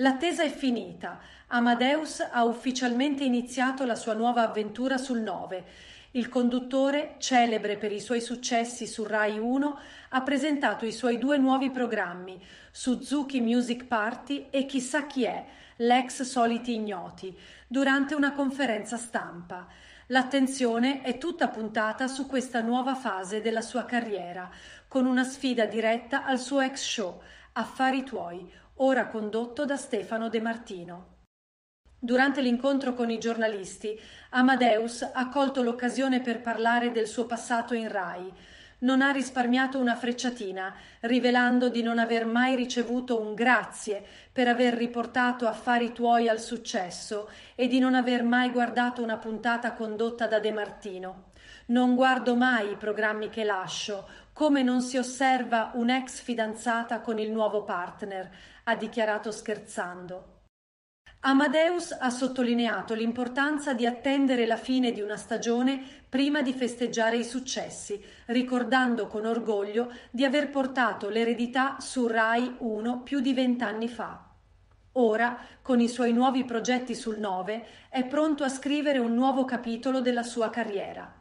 L'attesa è finita. Amadeus ha ufficialmente iniziato la sua nuova avventura sul 9. Il conduttore, celebre per i suoi successi su Rai 1, ha presentato i suoi due nuovi programmi, Suzuki Music Party e Chissà chi è, l'ex Soliti Ignoti, durante una conferenza stampa. L'attenzione è tutta puntata su questa nuova fase della sua carriera, con una sfida diretta al suo ex show, Affari tuoi, ora condotto da Stefano De Martino. Durante l'incontro con i giornalisti, Amadeus ha colto l'occasione per parlare del suo passato in Rai. Non ha risparmiato una frecciatina, rivelando di non aver mai ricevuto un grazie per aver riportato affari tuoi al successo e di non aver mai guardato una puntata condotta da De Martino. Non guardo mai i programmi che lascio, come non si osserva un'ex fidanzata con il nuovo partner, ha dichiarato scherzando. Amadeus ha sottolineato l'importanza di attendere la fine di una stagione prima di festeggiare i successi, ricordando con orgoglio di aver portato l'eredità su Rai 1 più di vent'anni fa. Ora, con i suoi nuovi progetti sul 9, è pronto a scrivere un nuovo capitolo della sua carriera.